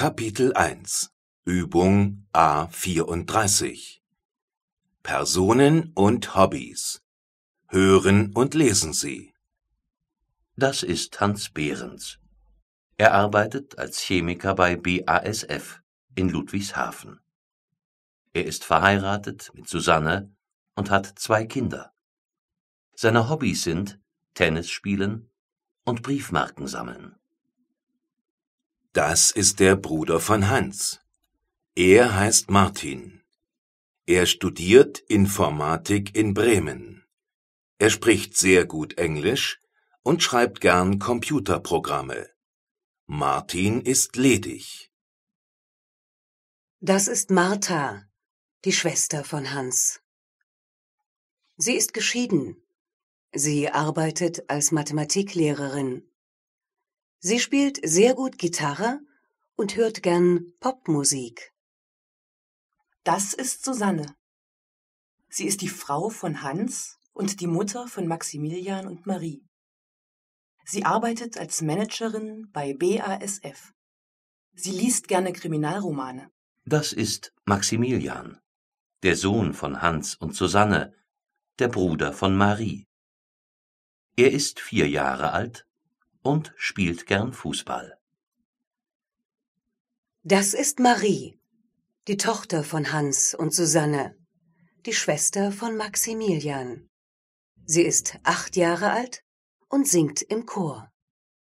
Kapitel 1 Übung A34 Personen und Hobbys Hören und lesen Sie. Das ist Hans Behrens. Er arbeitet als Chemiker bei BASF in Ludwigshafen. Er ist verheiratet mit Susanne und hat zwei Kinder. Seine Hobbys sind Tennis spielen und Briefmarken sammeln. Das ist der Bruder von Hans. Er heißt Martin. Er studiert Informatik in Bremen. Er spricht sehr gut Englisch und schreibt gern Computerprogramme. Martin ist ledig. Das ist Martha, die Schwester von Hans. Sie ist geschieden. Sie arbeitet als Mathematiklehrerin Sie spielt sehr gut Gitarre und hört gern Popmusik. Das ist Susanne. Sie ist die Frau von Hans und die Mutter von Maximilian und Marie. Sie arbeitet als Managerin bei BASF. Sie liest gerne Kriminalromane. Das ist Maximilian, der Sohn von Hans und Susanne, der Bruder von Marie. Er ist vier Jahre alt und spielt gern Fußball. Das ist Marie, die Tochter von Hans und Susanne, die Schwester von Maximilian. Sie ist acht Jahre alt und singt im Chor.